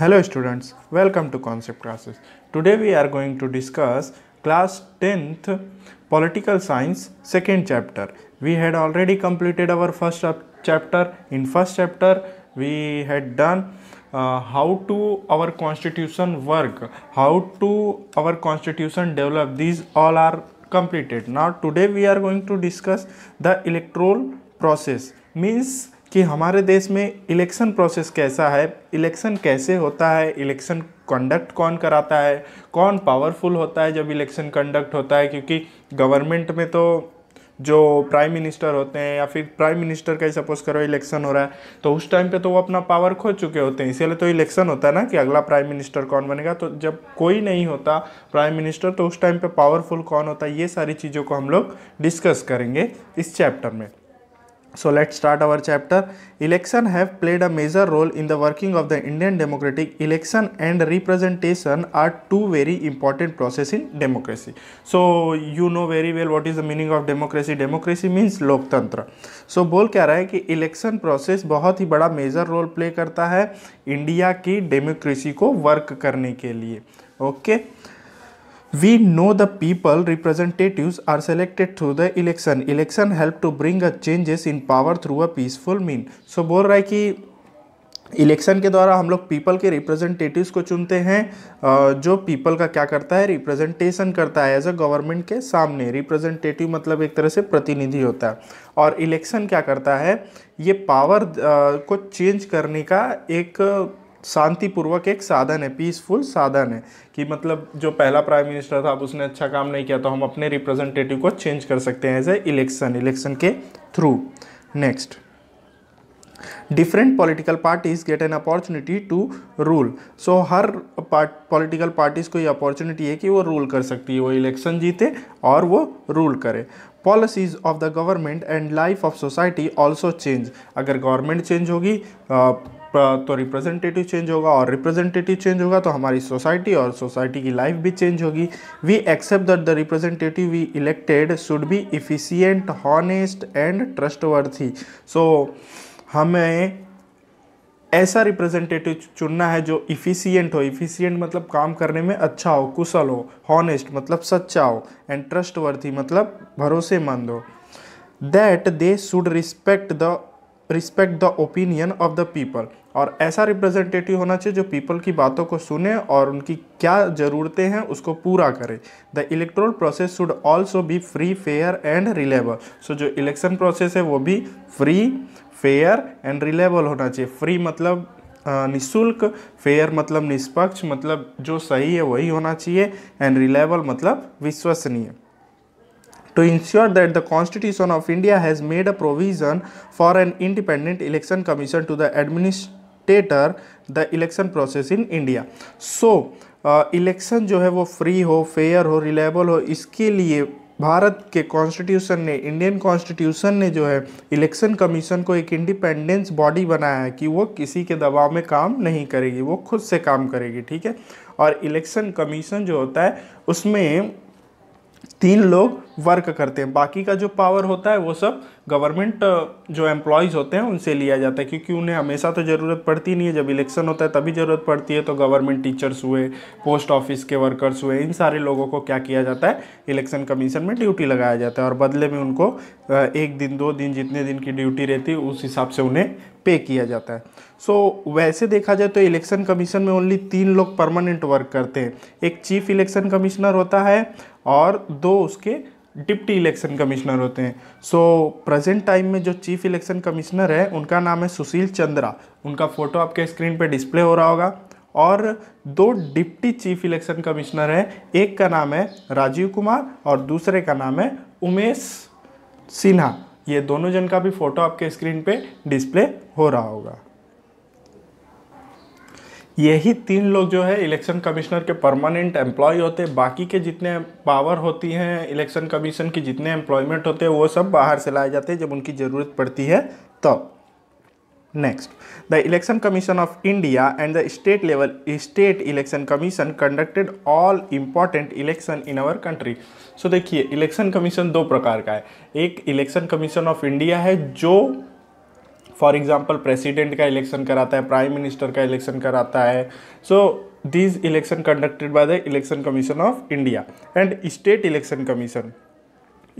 Hello students, welcome to concept classes. Today we are going to discuss class 10th political science second chapter. We had already completed our first chapter. In first chapter we had done uh, how to our constitution work, how to our constitution develop. These all are completed. Now today we are going to discuss the electoral process means कि हमारे देश में election process कैसा है election कैसे होता है election conduct कौन कराता है कौन पावरफुल होता है जब इलेक्शन कंडक्ट होता है क्योंकि गवर्नमेंट में तो जो प्राइम मिनिस्टर होते हैं या फिर प्राइम मिनिस्टर का ही सपोज करो इलेक्शन हो रहा है तो उस टाइम पे तो वो अपना पावर खो चुके होते हैं इसीलिए तो इलेक्शन होता है ना कि अगला प्राइम मिनिस्टर कौन बनेगा तो जब कोई नहीं होता प्राइम मिनिस्टर तो उस टाइम पे पावरफुल कौन होता है ये सारी चीज़ों को हम लोग डिस्कस करेंगे इस चैप्टर में So let's start our chapter. Election have played a major role in the working of the Indian democratic election and representation are two very important process in democracy. So you know very well what is the meaning of democracy. Democracy means लोकतंत्र. So बोल क्या रहा है कि election process बहुत ही बड़ा major role play करता है इंडिया की डेमोक्रेसी को वर्क करने के लिए okay okay? We know the people representative are selected through the election election help to bring a changes in power through a peaceful mean so बोल रहा है कि इलेक्शन के द्वारा हम लोग पीपल के रिप्रेजेंटेटिव्स को चुनते हैं जो पीपल का क्या करता है रिप्रेजेंटेशन करता है एज अ गवर्नमेंट के सामने रिप्रेजेंटेटिव मतलब एक तरह से प्रतिनिधि होता है और इलेक्शन क्या करता है ये पावर को चेंज करने का एक शांतिपूर्वक एक साधन है पीसफुल साधन है कि मतलब जो पहला प्राइम मिनिस्टर था अब उसने अच्छा काम नहीं किया तो हम अपने रिप्रेजेंटेटिव को चेंज कर सकते हैं एज ए इलेक्शन इलेक्शन के through next different political parties get an opportunity to rule so हर पार्ट पॉलिटिकल पार्टीज को ये अपॉर्चुनिटी है कि वो रूल कर सकती है वो इलेक्शन जीते और वो रूल करे policies of the government and life of society also change अगर गवर्नमेंट चेंज होगी तो रिप्रेजेंटेटिव चेंज होगा और रिप्रेजेंटेटिव चेंज होगा तो हमारी सोसाइटी और सोसाइटी की लाइफ भी चेंज होगी we accept that the representative we elected should be efficient honest and trustworthy so हमें ऐसा रिप्रेजेंटेटिव चुनना है जो इफ़िशियंट हो इफ़िशियंट मतलब काम करने में अच्छा हो कुशल हो हॉनेस्ट मतलब सच्चा हो एंड ट्रस्टवर्थी मतलब भरोसेमंद हो that they should respect the respect the opinion of the people और ऐसा रिप्रेजेंटेटिव होना चाहिए जो पीपल की बातों को सुने और उनकी क्या ज़रूरतें हैं उसको पूरा करे the electoral process should also be free fair and reliable so जो इलेक्शन प्रोसेस है वो भी फ्री फेयर एंड रिलेबल होना चाहिए फ्री मतलब निशुल्क फेयर मतलब निष्पक्ष मतलब जो सही है वही होना चाहिए एंड रिलेबल मतलब विश्वसनीय to ensure that the constitution of India has made a provision for an independent election commission to the administer dictator the election process in India so election जो है वो फ्री हो फेयर हो reliable हो इसके लिए भारत के कॉन्स्टिट्यूशन ने इंडियन कॉन्स्टिट्यूशन ने जो है इलेक्शन कमीशन को एक इंडिपेंडेंस बॉडी बनाया है कि वो किसी के दबाव में काम नहीं करेगी वो खुद से काम करेगी ठीक है और इलेक्शन कमीशन जो होता है उसमें तीन लोग वर्क करते हैं बाकी का जो पावर होता है वो सब गवर्नमेंट जो एम्प्लॉयज़ होते हैं उनसे लिया जाता है क्योंकि उन्हें हमेशा तो ज़रूरत पड़ती नहीं है जब इलेक्शन होता है तभी ज़रूरत पड़ती है तो गवर्नमेंट टीचर्स हुए पोस्ट ऑफिस के वर्कर्स हुए इन सारे लोगों को क्या किया जाता है इलेक्शन कमीशन में ड्यूटी लगाया जाता है और बदले में उनको एक दिन दो दिन जितने दिन की ड्यूटी रहती है उस हिसाब से उन्हें पे किया जाता है सो so, वैसे देखा जाए तो इलेक्शन कमीशन में ओनली तीन लोग परमानेंट वर्क करते हैं एक चीफ इलेक्शन कमिश्नर होता है और दो उसके डिप्टी इलेक्शन कमिश्नर होते हैं सो प्रेजेंट टाइम में जो चीफ इलेक्शन कमिश्नर है उनका नाम है सुशील चंद्रा उनका फ़ोटो आपके स्क्रीन पे डिस्प्ले हो रहा होगा और दो डिप्टी चीफ इलेक्शन कमिश्नर हैं एक का नाम है राजीव कुमार और दूसरे का नाम है उमेश सिन्हा ये दोनों जन का भी फ़ोटो आपके स्क्रीन पे डिस्प्ले हो रहा होगा यही तीन लोग जो है इलेक्शन कमिश्नर के परमानेंट एम्प्लॉय होते हैं बाकी के जितने पावर होती हैं इलेक्शन कमीशन की जितने एम्प्लॉयमेंट होते हैं वो सब बाहर से लाए जाते हैं जब उनकी ज़रूरत पड़ती है तब तो. The election commission of India and the state level state election commission conducted all all election in our country so देखिए इलेक्शन कमीशन दो प्रकार का है एक इलेक्शन कमीशन ऑफ इंडिया है जो फॉर एग्जाम्पल प्रेसिडेंट का इलेक्शन कराता है प्राइम मिनिस्टर का इलेक्शन कराता है so this election conducted by the election commission of India and state election commission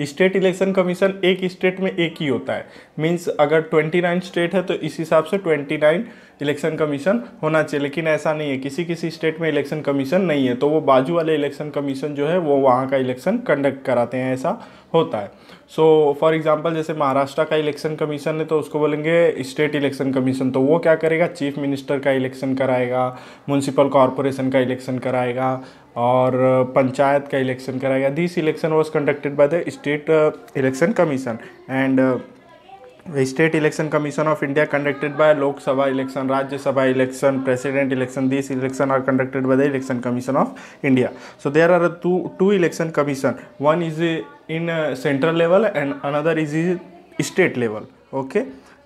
state election commission एक स्टेट में एक ही होता है मीन्स अगर 29 स्टेट है तो इस हिसाब से 29 इलेक्शन कमीशन होना चाहिए लेकिन ऐसा नहीं है किसी किसी स्टेट में इलेक्शन कमीशन नहीं है तो वो बाजू वाले इलेक्शन कमीशन जो है वो वहाँ का इलेक्शन कंडक्ट कराते हैं ऐसा होता है सो फॉर एग्जांपल जैसे महाराष्ट्र का इलेक्शन कमीशन है तो उसको बोलेंगे स्टेट इलेक्शन कमीशन तो वो क्या करेगा चीफ मिनिस्टर का इलेक्शन कराएगा म्यूनसिपल कॉरपोरेशन का इलेक्शन कराएगा और पंचायत का इलेक्शन कराया गया this election was conducted by the state election commission and state election commission of India conducted by Lok Sabha election Rajya Sabha election president election this election are conducted by the election commission of India so there are two two election commission one is in central level and another is is state level okay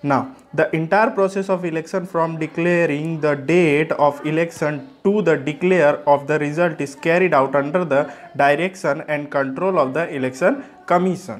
Now, the entire process of election from declaring the date of election to the declare of the result is carried out under the direction and control of the election commission.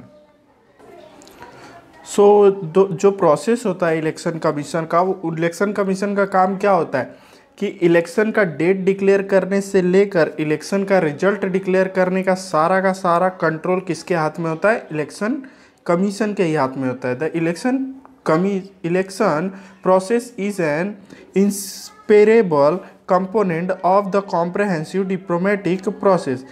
So so, जो process होता है election commission का वो election commission का काम क्या होता है कि इलेक्शन का डेट डिक्लेयर करने से लेकर इलेक्शन का रिजल्ट डिक्लेयर करने का सारा का सारा कंट्रोल किसके हाथ में होता है इलेक्शन कमीशन के ही हाथ में होता है द इलेक्शन कमी election process is an inseparable component of the comprehensive diplomatic process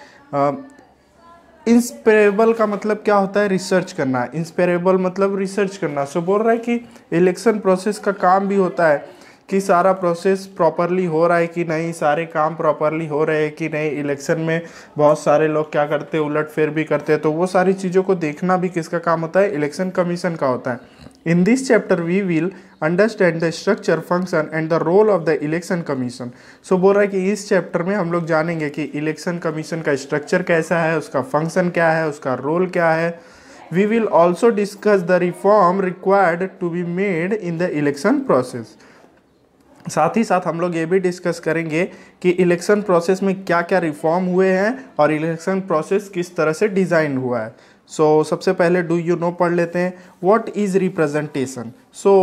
inseparable का मतलब क्या होता है रिसर्च करना इंस्पेरेबल मतलब रिसर्च करना सो बोल रहा है कि इलेक्शन प्रोसेस का काम भी होता है कि सारा प्रोसेस प्रॉपरली हो रहा है कि नहीं सारे काम प्रॉपरली हो रहे हैं कि नहीं इलेक्शन में बहुत सारे लोग क्या करते हैं उलट फेर भी करते हैं तो वो सारी चीज़ों को देखना भी किसका काम होता है इलेक्शन कमीशन का होता है In this chapter, we will understand the structure function and the role of the election commission so बोल रहा है कि इस चैप्टर में हम लोग जानेंगे कि इलेक्शन कमीशन का स्ट्रक्चर कैसा है उसका फंक्शन क्या है उसका रोल क्या है we will also discuss the reform required to be made in the election process साथ ही साथ हम लोग ये भी डिस्कस करेंगे कि इलेक्शन प्रोसेस में क्या क्या रिफॉर्म हुए हैं और इलेक्शन प्रोसेस किस तरह से डिज़ाइन हुआ है सो so, सबसे पहले डू यू नो पढ़ लेते हैं what is representation so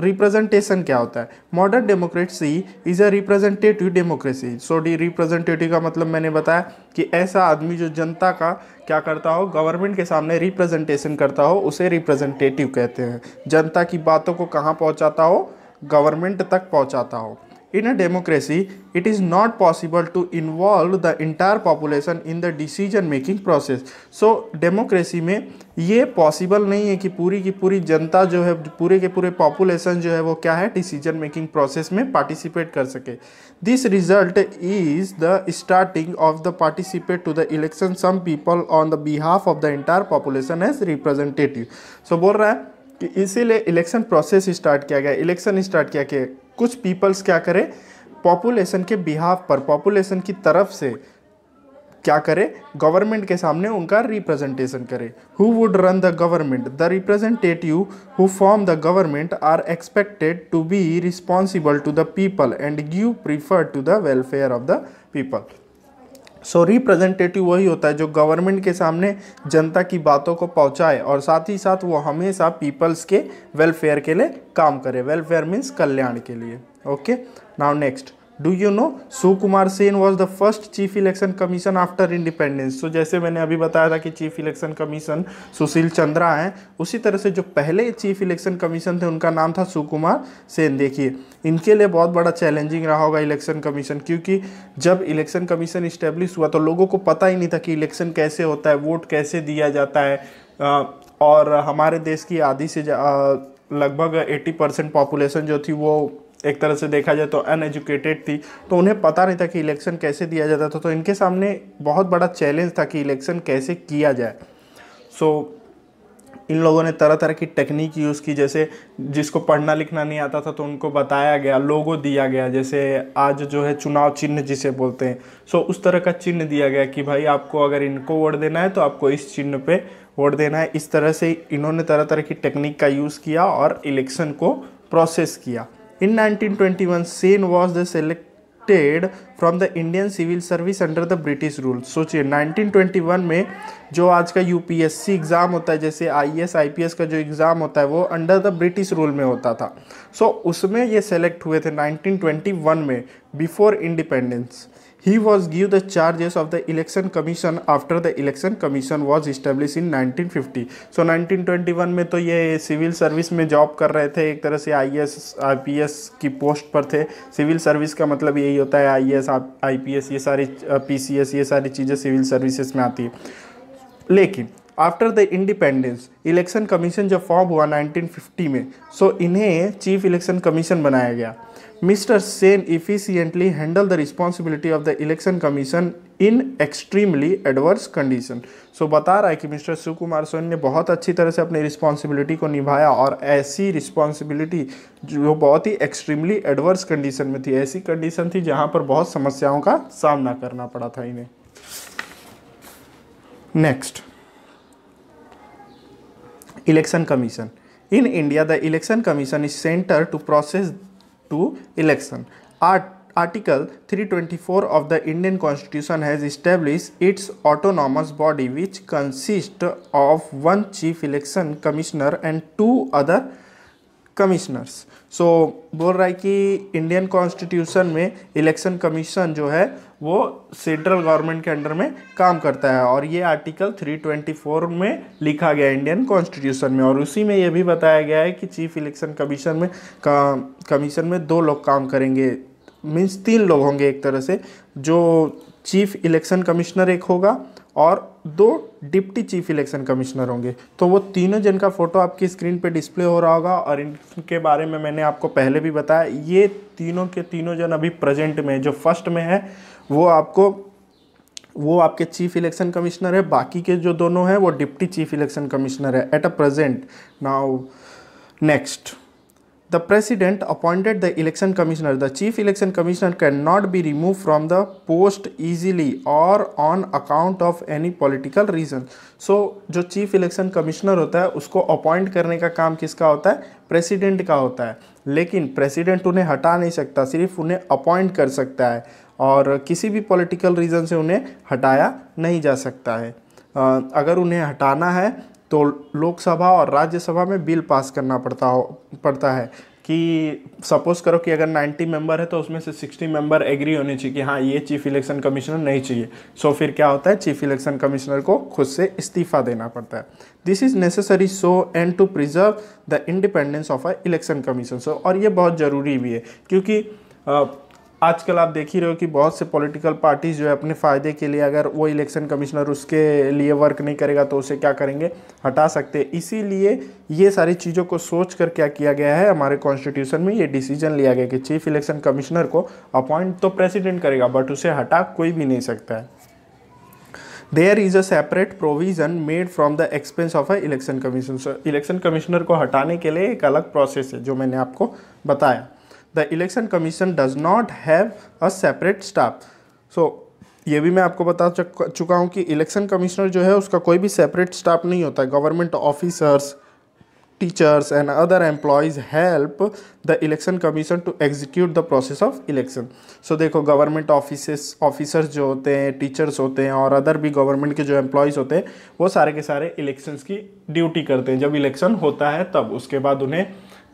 representation क्या होता है modern democracy is a representative democracy so the representative का मतलब मैंने बताया कि ऐसा आदमी जो जनता का क्या करता हो गवर्नमेंट के सामने रिप्रेजेंटेशन करता हो उसे रिप्रेजेंटेटिव कहते हैं जनता की बातों को कहाँ पहुँचाता हो गवर्नमेंट तक पहुँचाता हो In a democracy, it is not possible to involve the entire population in the decision making process. So democracy mein ye possible nahi hai ki puri ki puri janta jo hai pure ke pure population jo hai wo kya hai decision making process mein participate kar sake This result is the starting of the participate to the election some people on the behalf of the entire population as representative. So bol raha hai कि इसीलिए election process start किया गया election start किया गया कुछ peoples क्या करें population के बिहाफ पर पॉपुलेशन की तरफ से क्या करे गवर्नमेंट के सामने उनका रिप्रेजेंटेशन करे who would run the government the representative who form the government are expected to be responsible to the people and give prefer to the welfare of the people so so, representative वही होता है जो government के सामने जनता की बातों को पहुंचाए और साथ ही साथ वो हमेशा पीपल्स के वेलफेयर के लिए काम करे वेलफेयर मीन्स कल्याण के लिए okay now next do you know Sukumar Kumar Sen was the first chief election commission after independence तो जैसे मैंने अभी बताया था कि chief election commission Sushil Chandra हैं उसी तरह से जो पहले चीफ इलेक्शन कमीशन थे उनका नाम था सुकुमार सेन देखिए इनके लिए बहुत बड़ा चैलेंजिंग रहा होगा इलेक्शन कमीशन क्योंकि जब इलेक्शन कमीशन इस्टेब्लिश हुआ तो लोगों को पता ही नहीं था कि इलेक्शन कैसे होता है वोट कैसे दिया जाता है और हमारे देश की आधी से लगभग 80 परसेंट पॉपुलेशन जो थी वो एक तरह से देखा जाए तो अनएजुकेटेड थी तो उन्हें पता नहीं था कि इलेक्शन कैसे दिया जाता था तो इनके सामने बहुत बड़ा चैलेंज था कि इलेक्शन कैसे किया जाए सो so, इन लोगों ने तरह तरह की टेक्निक यूज़ की जैसे जिसको पढ़ना लिखना नहीं आता था तो उनको बताया गया लोगो दिया गया जैसे आज जो है चुनाव चिन्ह जिसे बोलते हैं सो उस तरह का चिन्ह दिया गया कि भाई आपको अगर इनको वोट देना है तो आपको इस चिन्ह पे वोट देना है इस तरह से इन्होंने तरह तरह की टेक्निक का यूज़ किया और इलेक्शन को प्रोसेस किया In 1921, Sen was the selected from the Indian civil service under the British rule सोचिए 1921 में जो आज का सी एग्ज़ाम होता है जैसे पी एस e का जो एग्ज़ाम होता है वो अंडर द ब्रिटिश रूल में होता था सो so, उसमें ये सेलेक्ट हुए थे 1921 में before independence he was give the charges of the election commission after the election commission was established in 1950 so 1921 में तो ये सिविल सर्विस में जॉब कर रहे थे एक तरह से I I S P S की पोस्ट पर थे सिविल सर्विस का मतलब यही होता है I I S P S ये सारी पी सी एस ये सारी चीज़ें सिविल सर्विसेज में आती है लेकिन after the independence election commission जब फॉर्म हुआ 1950 में सो so इन्हें चीफ इलेक्शन कमीशन बनाया गया mister Sen efficiently handle the responsibility of the election commission in extremely adverse condition so बता रहा है कि मिस्टर शिव कुमार सोन ने बहुत अच्छी तरह से अपनी रिस्पॉन्सिबिलिटी को निभाया और ऐसी रिस्पॉन्सिबिलिटी जो बहुत ही एक्सट्रीमली एडवर्स कंडीशन में थी ऐसी कंडीशन थी जहाँ पर बहुत समस्याओं का सामना करना पड़ा था इन्हें next election commission in India the election commission is center to process to election. Art Article 324 of the Indian Constitution has established its autonomous body which consists of one chief election commissioner and two other commissioners so बोल रहा है कि Indian constitution में election commission जो है वो central government के under में काम करता है और ये आर्टिकल 324 में लिखा गया इंडियन कॉन्स्टिट्यूशन में और उसी में ये भी बताया गया है कि चीफ इलेक्शन कमीशन में कमीशन में दो लोग काम करेंगे मीन्स तीन लोग होंगे एक तरह से जो चीफ इलेक्शन कमिश्नर एक होगा और दो डिप्टी चीफ इलेक्शन कमिश्नर होंगे तो वो तीनों जन का फ़ोटो आपकी स्क्रीन पे डिस्प्ले हो रहा होगा और इनके बारे में मैंने आपको पहले भी बताया ये तीनों के तीनों जन अभी प्रेजेंट में जो फर्स्ट में है वो आपको वो आपके चीफ इलेक्शन कमिश्नर है बाकी के जो दोनों हैं वो डिप्टी चीफ इलेक्शन कमिश्नर है at a present now next the president appointed the election commissioner the chief election commissioner cannot be removed from the post easily or on account of any political reason so jo chief election commissioner hota hai usko appoint karne ka kaam kiska hota hai president ka hota hai lekin president unhe hata nahi sakta sirf unhe appoint kar sakta hai aur kisi bhi political reason से उन्हें हटाया नहीं जा सकता है अगर उन्हें हटाना है तो लोकसभा और राज्यसभा में बिल पास करना पड़ता हो पड़ता है कि सपोज़ करो कि अगर 90 मेंबर है तो उसमें से 60 मेंबर एग्री होने चाहिए कि हाँ ये चीफ इलेक्शन कमिश्नर नहीं चाहिए सो so, फिर क्या होता है चीफ इलेक्शन कमिश्नर को खुद से इस्तीफा देना पड़ता है this is necessary so and to preserve the independence of a election commission so और ये बहुत ज़रूरी भी है क्योंकि uh, आजकल आप देख ही रहे हो कि बहुत से पॉलिटिकल पार्टीज जो है अपने फ़ायदे के लिए अगर वो इलेक्शन कमिश्नर उसके लिए वर्क नहीं करेगा तो उसे क्या करेंगे हटा सकते हैं इसीलिए ये सारी चीज़ों को सोच कर क्या किया गया है हमारे कॉन्स्टिट्यूशन में ये डिसीजन लिया गया कि चीफ इलेक्शन कमिश्नर को अपॉइंट तो प्रेसिडेंट करेगा बट उसे हटा कोई भी नहीं सकता है there is a separate provision made from the expense of a election commission election commissioner को हटाने के लिए एक अलग प्रोसेस है जो मैंने आपको बताया the election commission does not have a separate staff so ये भी मैं आपको बता चुका हूँ कि इलेक्शन कमिश्नर जो है उसका कोई भी सेपरेट स्टाफ नहीं होता है government officers teachers and other employees help the election commission to execute the process of election so देखो गवर्नमेंट ऑफिस ऑफिसर्स जो होते हैं टीचर्स होते हैं और अदर भी गवर्नमेंट के जो एम्प्लॉयज होते हैं वो सारे के सारे इलेक्शन की ड्यूटी करते हैं जब इलेक्शन होता है तब उसके बाद उन्हें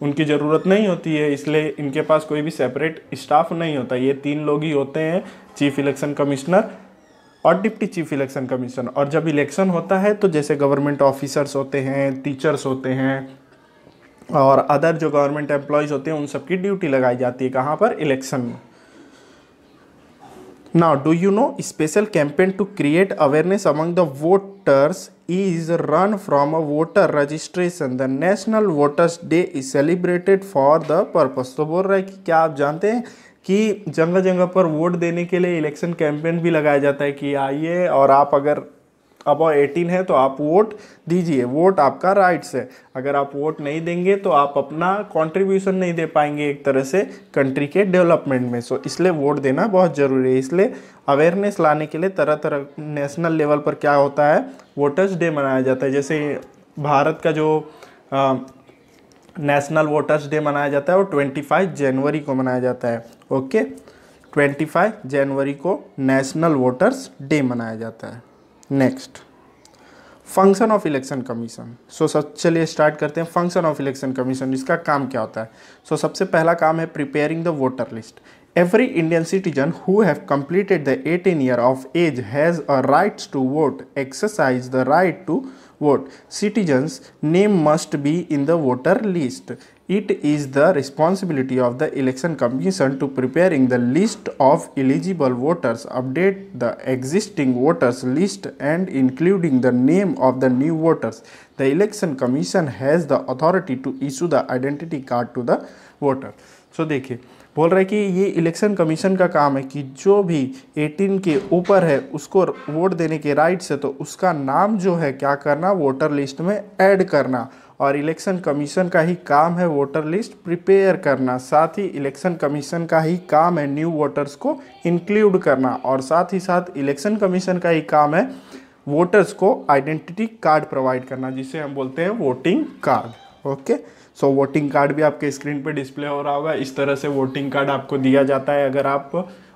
उनकी ज़रूरत नहीं होती है इसलिए इनके पास कोई भी सेपरेट स्टाफ नहीं होता ये तीन लोग ही होते हैं चीफ इलेक्शन कमिश्नर और डिप्टी चीफ इलेक्शन कमिश्नर और जब इलेक्शन होता है तो जैसे गवर्नमेंट ऑफिसर्स होते हैं टीचर्स होते हैं और अदर जो गवर्नमेंट एम्प्लॉयज़ होते हैं उन सबकी ड्यूटी लगाई जाती है कहाँ पर इलेक्शन में Now, do you know special campaign to create awareness among the voters is run from a voter registration. The National Voters Day is celebrated for the purpose. तो बोल रहा है कि क्या आप जानते हैं कि जगह जगह पर वोट देने के लिए इलेक्शन कैंपेन भी लगाया जाता है कि आइए और आप अगर अबाउ एटीन है तो आप वोट दीजिए वोट आपका राइट्स है अगर आप वोट नहीं देंगे तो आप अपना कंट्रीब्यूशन नहीं दे पाएंगे एक तरह से कंट्री के डेवलपमेंट में सो इसलिए वोट देना बहुत ज़रूरी है इसलिए अवेयरनेस लाने के लिए तरह तरह नेशनल लेवल पर क्या होता है वोटर्स डे मनाया जाता है जैसे भारत का जो आ, नेशनल वोटर्स डे मनाया जाता है और 25 जनवरी को मनाया जाता है ओके 25 जनवरी को नेशनल वोटर्स डे मनाया जाता है next function of election commission so सब चलिए स्टार्ट करते हैं फंक्शन ऑफ इलेक्शन कमीशन इसका काम क्या होता है सो so, सबसे पहला काम है preparing the voter list every Indian citizen who have completed the 18 year of age has a rights to vote exercise the right to vote. Citizens' name must be in the voter list. It is the responsibility of the election commission to preparing the list of eligible voters, update the existing voters list and including the name of the new voters. The election commission has the authority to issue the identity card to the voter. So देखिए बोल रहे हैं कि ये election commission का काम है कि जो भी 18 के ऊपर है उसको वोट देने के राइट्स है तो उसका नाम जो है क्या करना वोटर लिस्ट में ऐड करना और इलेक्शन कमीशन का ही काम है वोटर लिस्ट प्रिपेयर करना साथ ही इलेक्शन कमीशन का ही काम है न्यू वोटर्स को इंक्लूड करना और साथ ही साथ इलेक्शन कमीशन का ही काम है वोटर्स को आइडेंटिटी कार्ड प्रोवाइड करना जिसे हम बोलते हैं voting card okay so voting card भी आपके स्क्रीन पे डिस्प्ले हो रहा होगा इस तरह से वोटिंग कार्ड आपको दिया जाता है अगर आप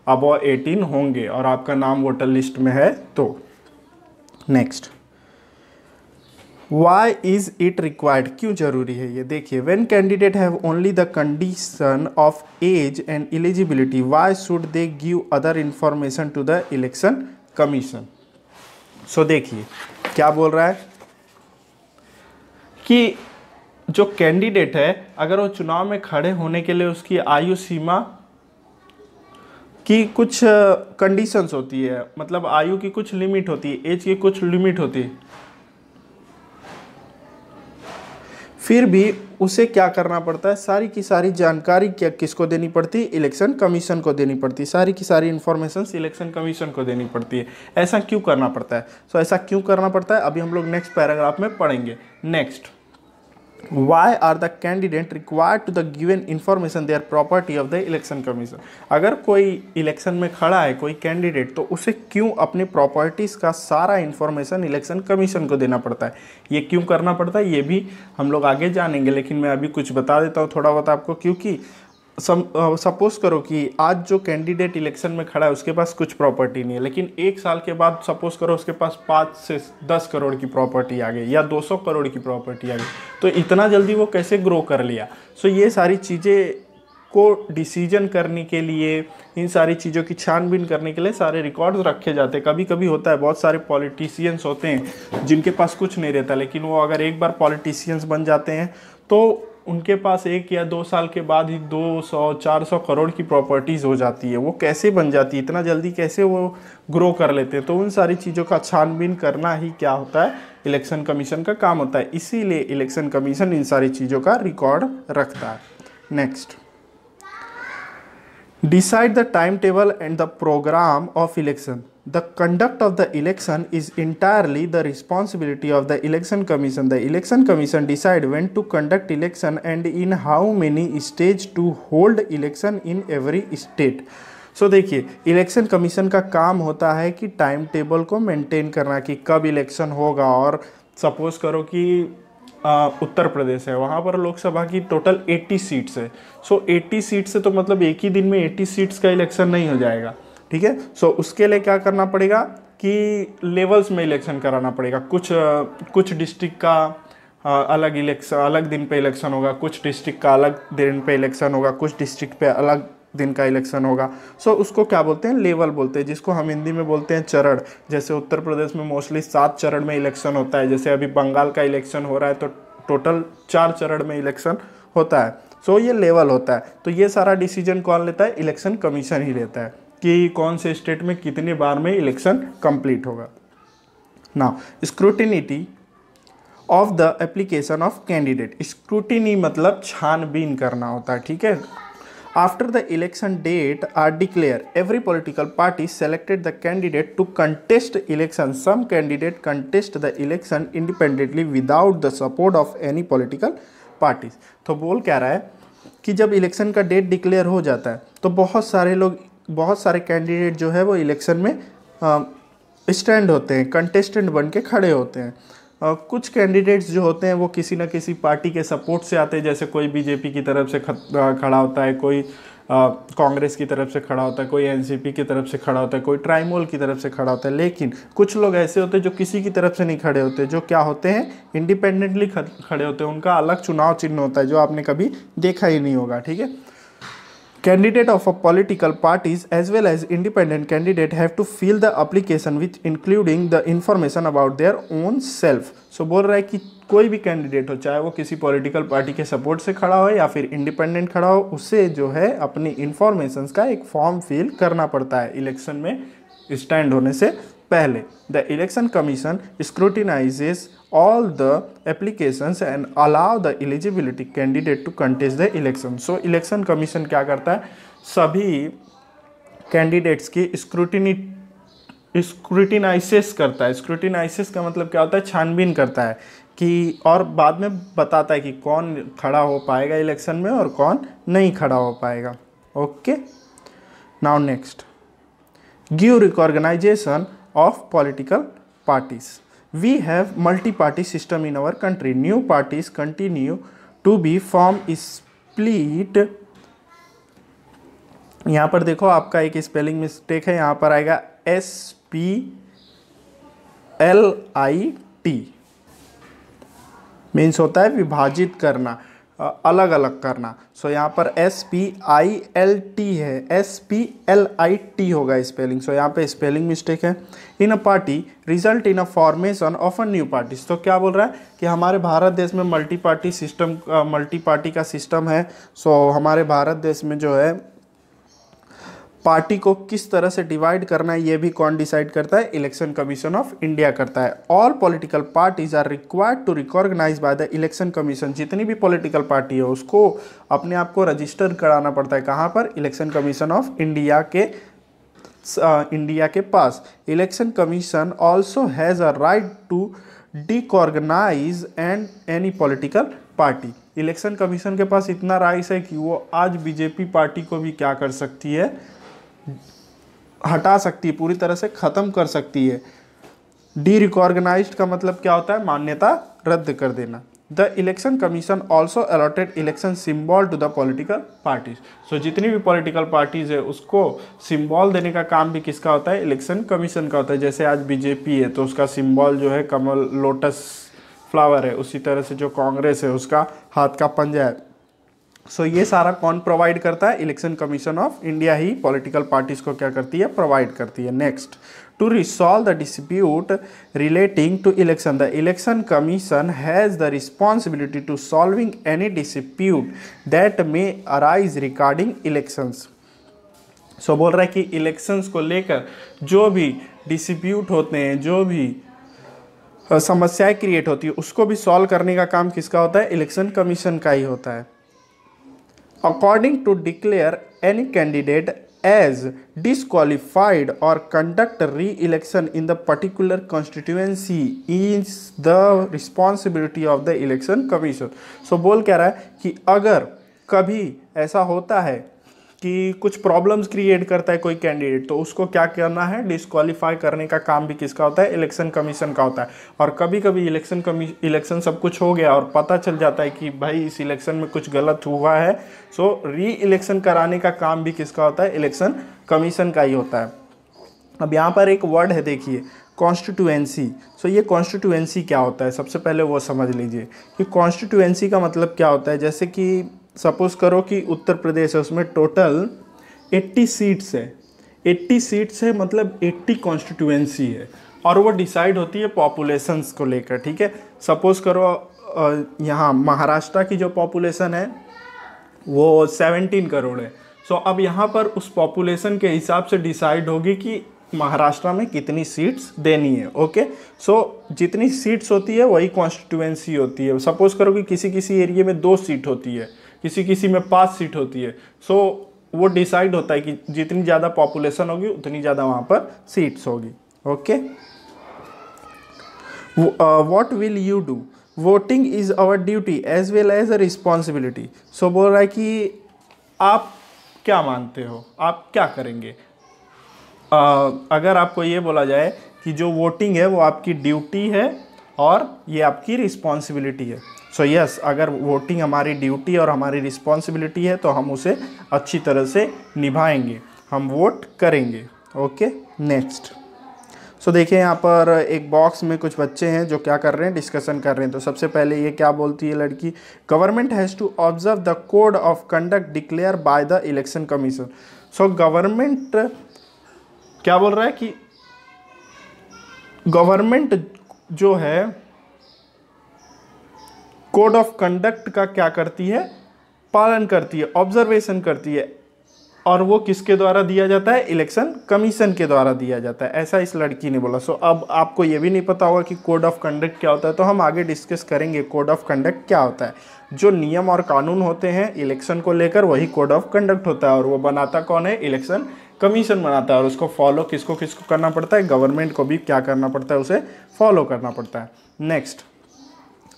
अब एटीन होंगे और आपका नाम वोटर लिस्ट में है तो next why is it required क्यों जरूरी है ये देखिए when candidate have only the condition of age and eligibility why should they give other information to the election commission so देखिए क्या बोल रहा है कि जो कैंडिडेट है अगर वो चुनाव में खड़े होने के लिए उसकी आयु सीमा की कुछ कंडीशंस होती है मतलब आयु की कुछ लिमिट होती है एज की कुछ लिमिट होती है फिर भी उसे क्या करना पड़ता है सारी की सारी जानकारी क्या किसको देनी पड़ती है इलेक्शन कमीशन को देनी पड़ती है सारी की सारी इन्फॉर्मेशन इलेक्शन कमीशन को देनी पड़ती है ऐसा क्यों करना पड़ता है सो so, ऐसा क्यों करना पड़ता है अभी हम लोग नेक्स्ट पैराग्राफ में पढ़ेंगे next why are the candidate required to the given information they are property of the election commission अगर कोई इलेक्शन में खड़ा है कोई कैंडिडेट तो उसे क्यों अपने प्रॉपर्टीज़ का सारा इन्फॉर्मेशन इलेक्शन कमीशन को देना पड़ता है ये क्यों करना पड़ता है ये भी हम लोग आगे जानेंगे लेकिन मैं अभी कुछ बता देता हूँ थोड़ा बहुत आपको क्योंकि सम सपोज करो कि आज जो कैंडिडेट इलेक्शन में खड़ा है उसके पास कुछ प्रॉपर्टी नहीं है लेकिन एक साल के बाद सपोज करो उसके पास पाँच से दस करोड़ की प्रॉपर्टी आ गई या दो सौ करोड़ की प्रॉपर्टी आ गई तो इतना जल्दी वो कैसे ग्रो कर लिया सो ये सारी चीज़ें को डिसीजन करने के लिए इन सारी चीज़ों की छानबीन करने के लिए सारे रिकॉर्ड्स रखे जाते हैं कभी कभी होता है बहुत सारे पॉलिटिशियंस होते हैं जिनके पास कुछ नहीं रहता लेकिन वो अगर एक बार पॉलिटिशियंस बन जाते हैं तो उनके पास एक या दो साल के बाद ही दो सौ चार सौ करोड़ की प्रॉपर्टीज़ हो जाती है वो कैसे बन जाती है इतना जल्दी कैसे वो ग्रो कर लेते हैं तो उन सारी चीज़ों का छानबीन करना ही क्या होता है इलेक्शन कमीशन का काम होता है इसीलिए इलेक्शन कमीशन इन सारी चीज़ों का रिकॉर्ड रखता है next decide the time table and the programme of election the conduct of the election is entirely the responsibility of the election commission the election commission decide when to conduct election and in how many states to hold election in every state so so, देखिए election commission का काम होता है कि time table को maintain करना कि कब इलेक्शन होगा और सपोज करो कि आ, उत्तर प्रदेश है वहाँ पर लोकसभा की टोटल 80 सीट्स है सो so, 80 सीट से तो मतलब एक ही दिन में 80 सीट्स का इलेक्शन नहीं हो जाएगा ठीक है सो उसके लिए क्या करना पड़ेगा कि लेवल्स में इलेक्शन कराना पड़ेगा कुछ कुछ डिस्ट्रिक्ट का अलग इलेक्शन अलग दिन पे इलेक्शन होगा कुछ डिस्ट्रिक्ट का अलग दिन पे इलेक्शन होगा कुछ डिस्ट्रिक्ट पे अलग दिन का इलेक्शन होगा सो so, उसको क्या बोलते हैं लेवल बोलते हैं जिसको हम हिंदी में बोलते हैं चरण जैसे उत्तर प्रदेश में मोस्टली सात चरण में इलेक्शन होता है जैसे अभी बंगाल का इलेक्शन हो रहा है तो टोटल चार चरण में इलेक्शन होता है सो so, ये लेवल होता है तो ये सारा डिसीजन कौन लेता है इलेक्शन कमीशन ही लेता है कि कौन से स्टेट में कितनी बार में इलेक्शन कंप्लीट होगा ना scrutiny of the application of candidate scrutiny मतलब छानबीन करना होता है ठीक है after the election date are declare every political party selected the candidate to contest election some candidate contest the election independently without the support of any political parties तो बोल कह रहा है कि जब इलेक्शन का डेट डिक्लेयर हो जाता है तो बहुत सारे लोग बहुत सारे कैंडिडेट जो है वो इलेक्शन में स्टैंड होते हैं कंटेस्टेंट बन के खड़े होते हैं आ, कुछ कैंडिडेट्स जो होते हैं वो किसी ना किसी पार्टी के सपोर्ट से आते हैं जैसे कोई बीजेपी की तरफ से खड़ा होता है कोई कांग्रेस की तरफ से खड़ा होता है कोई एनसीपी की तरफ से खड़ा होता है कोई ट्राइमोल की तरफ से खड़ा होता है लेकिन कुछ लोग ऐसे होते हैं जो किसी की तरफ से नहीं खड़े होते जो क्या होते हैं इंडिपेंडेंटली खड़े होते हैं उनका अलग चुनाव चिन्ह होता है जो आपने कभी देखा ही नहीं होगा ठीक है Candidate of a political parties as well as independent candidate have to fill the application with including the information about their own self. So बोल रहा है कि कोई भी कैंडिडेट हो चाहे वो किसी पॉलिटिकल पार्टी के सपोर्ट से खड़ा हो या फिर इंडिपेंडेंट खड़ा हो उसे जो है अपनी इंफॉर्मेशन का एक फॉर्म फिल करना पड़ता है इलेक्शन में स्टैंड होने से पहले the election commission scrutinises all the applications and allow the eligibility candidate to contest the election so election commission क्या करता है सभी कैंडिडेट्स की स्क्रूटिनी स्क्रूटिनाइसेस करता है स्क्रूटिनाइसेस का मतलब क्या होता है छानबीन करता है कि और बाद में बताता है कि कौन खड़ा हो पाएगा इलेक्शन में और कौन नहीं खड़ा हो पाएगा okay now next give recognition of political parties we have multi-party system in our country. New parties continue to be form split यहाँ पर देखो आपका एक स्पेलिंग मिस्टेक है यहाँ पर आएगा S P L I T means होता है विभाजित करना अलग अलग करना सो so, यहाँ पर S P I L T है S P L I T होगा स्पेलिंग सो so, यहाँ पे स्पेलिंग मिस्टेक है in a party result in a formation of a new parties तो क्या बोल रहा है कि हमारे भारत देश में multi party system multi party का सिस्टम है सो so, हमारे भारत देश में जो है पार्टी को किस तरह से डिवाइड करना है ये भी कौन डिसाइड करता है इलेक्शन कमीशन ऑफ इंडिया करता है all political parties are required to recognise by the election commission जितनी भी पॉलिटिकल पार्टी है उसको अपने आप को रजिस्टर कराना पड़ता है कहाँ पर इलेक्शन कमीशन ऑफ इंडिया के इंडिया के पास election commission also has a right to derecognise and any political party election commission के पास इतना राइस है कि वो आज बीजेपी पार्टी को भी क्या कर सकती है हटा सकती है पूरी तरह से ख़त्म कर सकती है डी रिकॉर्गनाइज का मतलब क्या होता है मान्यता रद्द कर देना the election commission also allotted election symbol to the political parties so जितनी भी पॉलिटिकल पार्टीज है उसको सिम्बॉल देने का काम भी किसका होता है इलेक्शन कमीशन का होता है जैसे आज बीजेपी है तो उसका सिम्बॉल जो है कमल लोटस फ्लावर है उसी तरह से जो कांग्रेस है उसका हाथ का पंजा है सो so, ये सारा कौन प्रोवाइड करता है इलेक्शन कमीशन ऑफ इंडिया ही पॉलिटिकल पार्टीज को क्या करती है प्रोवाइड करती है next to resolve the dispute relating to election the election commission has the responsibility to solving any dispute that may arise regarding elections so बोल रहा है कि इलेक्शंस को लेकर जो भी डिस्प्यूट होते हैं जो भी समस्याएं क्रिएट होती है उसको भी सॉल्व करने का काम किसका होता है इलेक्शन कमीशन का ही होता है according to declare any candidate as disqualified और conduct re election in the particular constituency is the responsibility of the election commission so बोल कह रहा है कि अगर कभी ऐसा होता है कि कुछ प्रॉब्लम्स क्रिएट करता है कोई कैंडिडेट तो उसको क्या करना है डिस्कालीफाई करने का काम भी किसका होता है इलेक्शन कमीशन का होता है और कभी कभी इलेक्शन कमी इलेक्शन सब कुछ हो गया और पता चल जाता है कि भाई इस इलेक्शन में कुछ गलत हुआ है सो री इलेक्शन कराने का काम भी किसका होता है इलेक्शन कमीशन का ही होता है अब यहाँ पर एक वर्ड है देखिए कॉन्स्टिट्यूएंसी सो ये कॉन्स्टिट्यूएंसी क्या होता है सबसे पहले वो समझ लीजिए कि कॉन्स्टिट्यूएंसी का मतलब क्या होता है जैसे कि सपोज करो कि उत्तर प्रदेश है उसमें टोटल 80 सीट्स है 80 सीट्स है मतलब 80 कॉन्स्टिट्यूएंसी है और वो डिसाइड होती है पॉपुलेशन को लेकर ठीक है सपोज़ करो यहाँ महाराष्ट्र की जो पॉपुलेशन है वो 17 करोड़ है सो so, अब यहाँ पर उस पॉपुलेशन के हिसाब से डिसाइड होगी कि महाराष्ट्र में कितनी सीट्स देनी है ओके सो so, जितनी सीट्स होती है वही कॉन्स्टिट्यूएंसी होती है सपोज़ करो कि किसी किसी एरिए में दो सीट होती है किसी किसी में पाँच सीट होती है सो so, वो डिसाइड होता है कि जितनी ज़्यादा पॉपुलेशन होगी उतनी ज़्यादा वहाँ पर सीट्स होगी okay what will you do voting is our duty as well as a responsibility so बोल रहा है कि आप क्या मानते हो आप क्या करेंगे uh, अगर आपको ये बोला जाए कि जो वोटिंग है वो आपकी ड्यूटी है और ये आपकी रिस्पॉन्सिबिलिटी है सो so यस yes, अगर वोटिंग हमारी ड्यूटी और हमारी रिस्पॉन्सिबिलिटी है तो हम उसे अच्छी तरह से निभाएंगे हम वोट करेंगे ओके नेक्स्ट सो देखिए यहाँ पर एक बॉक्स में कुछ बच्चे हैं जो क्या कर रहे हैं डिस्कशन कर रहे हैं तो सबसे पहले ये क्या बोलती है लड़की government has to observe the code of conduct declare by the election commission so government क्या बोल रहा है कि गवर्नमेंट जो है कोड ऑफ कंडक्ट का क्या करती है पालन करती है ऑब्जर्वेशन करती है और वो किसके द्वारा दिया जाता है इलेक्शन कमीशन के द्वारा दिया जाता है ऐसा इस लड़की ने बोला सो so, अब आपको ये भी नहीं पता होगा कि कोड ऑफ कंडक्ट क्या होता है तो हम आगे डिस्कस करेंगे कोड ऑफ कंडक्ट क्या होता है जो नियम और कानून होते हैं इलेक्शन को लेकर वही कोड ऑफ कंडक्ट होता है और वो बनाता कौन है इलेक्शन कमीशन बनाता है और उसको फॉलो किसको किसको करना पड़ता है गवर्नमेंट को भी क्या करना पड़ता है उसे फॉलो करना पड़ता है नेक्स्ट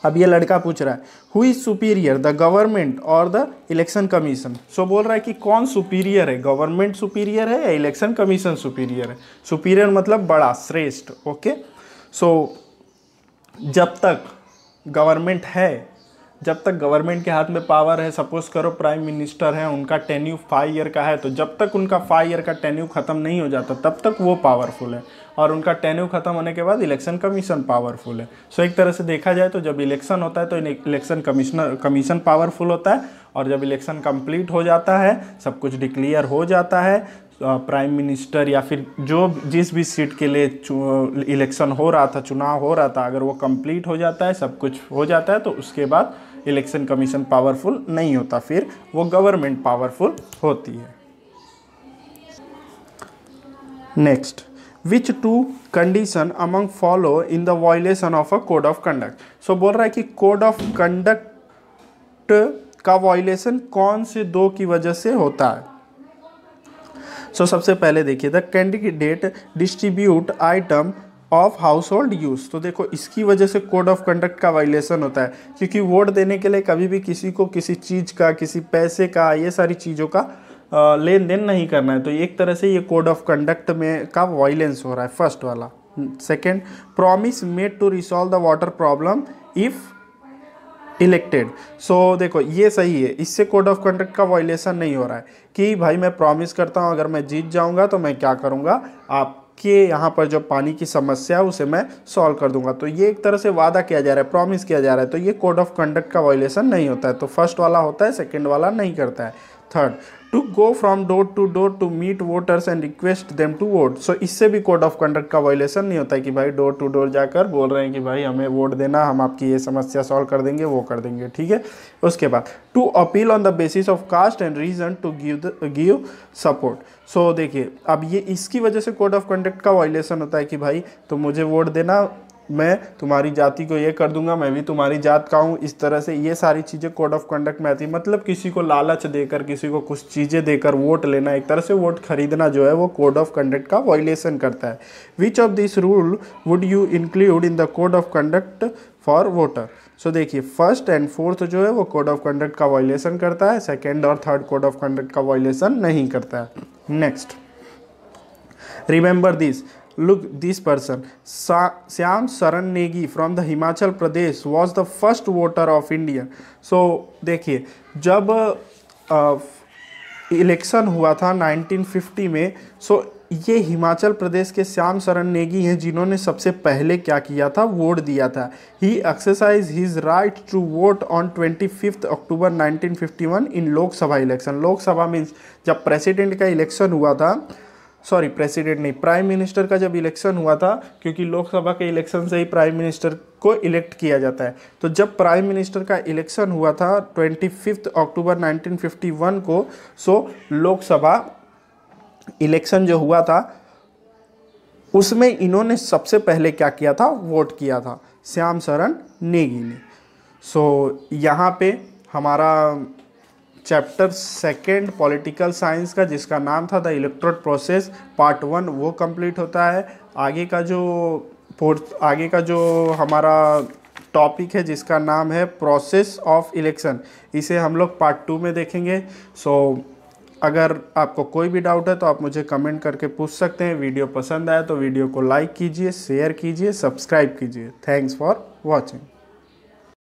अब ये लड़का पूछ रहा है who is superior the government और द इलेक्शन कमीशन सो बोल रहा है कि कौन सुपीरियर है गवर्नमेंट सुपीरियर है या इलेक्शन कमीशन सुपीरियर है सुपीरियर मतलब बड़ा श्रेष्ठ ओके सो जब तक गवर्नमेंट है जब तक गवर्नमेंट के हाथ में पावर है सपोज करो प्राइम मिनिस्टर हैं उनका टेन्यू फाइव ईयर का है तो जब तक उनका फाइव ईयर का टेन्यू ख़त्म नहीं हो जाता तब तक वो पावरफुल है और उनका टेन्यू ख़त्म होने के बाद इलेक्शन कमीशन पावरफुल है सो एक तरह से देखा जाए तो जब इलेक्शन होता है तो इलेक्शन कमिश्नर कमीशन पावरफुल होता है और जब इलेक्शन कम्प्लीट हो जाता है सब कुछ डिक्लियर हो जाता है प्राइम मिनिस्टर या फिर जो जिस भी सीट के लिए इलेक्शन हो रहा था चुनाव हो रहा था अगर वो कंप्लीट हो जाता है सब कुछ हो जाता है तो उसके बाद इलेक्शन कमीशन पावरफुल नहीं होता फिर वो गवर्नमेंट पावरफुल होती है next which two condition among follow in the violation of a code of conduct so बोल रहा है कि कोड ऑफ कंडक्ट का वॉयलेशन कौन से दो की वजह से होता है सो so, सबसे पहले देखिए the candidate distribute item of household use तो देखो इसकी वजह से कोड ऑफ कंडक्ट का वायलेशन होता है क्योंकि वोट देने के लिए कभी भी किसी को किसी चीज़ का किसी पैसे का ये सारी चीज़ों का लेन देन नहीं करना है तो एक तरह से ये कोड ऑफ कंडक्ट में का वायलेंस हो रहा है फर्स्ट वाला second promise made to resolve the water problem if elected so so, देखो ये सही है इससे कोड ऑफ कंडक्ट का वायलेशन नहीं हो रहा है कि भाई मैं प्रॉमिस करता हूँ अगर मैं जीत जाऊँगा तो मैं क्या करूँगा आप के यहाँ पर जो पानी की समस्या है उसे मैं सॉल्व कर दूंगा तो ये एक तरह से वादा किया जा रहा है प्रॉमिस किया जा रहा है तो ये कोड ऑफ कंडक्ट का वायलेशन नहीं होता है तो फर्स्ट वाला होता है सेकेंड वाला नहीं करता है third to go from door to door to meet voters and request them to vote so इससे भी कोड ऑफ कंडक्ट का वायलेशन नहीं होता है कि भाई डोर टू डोर जाकर बोल रहे हैं कि भाई हमें वोट देना हम आपकी ये समस्या सॉल्व कर देंगे वो कर देंगे ठीक है उसके बाद to appeal on the basis of caste and region to give give support so देखिए अब ये इसकी वजह से कोड ऑफ कंडक्ट का वायलेशन होता है कि भाई तो मुझे वोट देना मैं तुम्हारी जाति को ये कर दूंगा मैं भी तुम्हारी जात का हूँ इस तरह से ये सारी चीज़ें कोड ऑफ कंडक्ट में आती है मतलब किसी को लालच देकर किसी को कुछ चीज़ें देकर वोट लेना एक तरह से वोट खरीदना जो है वो कोड ऑफ कंडक्ट का वायलेशन करता है which of this rule would you include in the code of conduct for voter so देखिए फर्स्ट एंड फोर्थ जो है वो कोड ऑफ कंडक्ट का वायलेशन करता है सेकेंड और थर्ड कोड ऑफ कंडक्ट का वायलेशन नहीं करता है next remember this look this person Shyam Saran Negi from the Himachal Pradesh was the first voter of India सो देखिए जब इलेक्शन uh, हुआ था 1950 में सो so, ये हिमाचल प्रदेश के श्याम शरण नेगी हैं जिन्होंने सबसे पहले क्या किया था वोट दिया था ही exercise his right to vote on twenty fifth October nineteen fifty one in Lok Sabha election Lok Sabha means जब प्रेसिडेंट का इलेक्शन हुआ था सॉरी प्रेसिडेंट नहीं प्राइम मिनिस्टर का जब इलेक्शन हुआ था क्योंकि लोकसभा के इलेक्शन से ही प्राइम मिनिस्टर को इलेक्ट किया जाता है तो जब प्राइम मिनिस्टर का इलेक्शन हुआ था ट्वेंटी फिफ्थ अक्टूबर नाइनटीन को सो लोकसभा इलेक्शन जो हुआ था उसमें इन्होंने सबसे पहले क्या किया था वोट किया था श्याम शरण नेगी ने सो so, यहाँ पे हमारा चैप्टर सेकेंड पॉलिटिकल साइंस का जिसका नाम था the electoral process part one वो कंप्लीट होता है आगे का जो फोर्थ आगे का जो हमारा टॉपिक है जिसका नाम है प्रोसेस ऑफ इलेक्शन इसे हम लोग पार्ट टू में देखेंगे सो so, अगर आपको कोई भी डाउट है तो आप मुझे कमेंट करके पूछ सकते हैं वीडियो पसंद आया तो वीडियो को लाइक कीजिए शेयर कीजिए सब्सक्राइब कीजिए थैंक्स फॉर वॉचिंग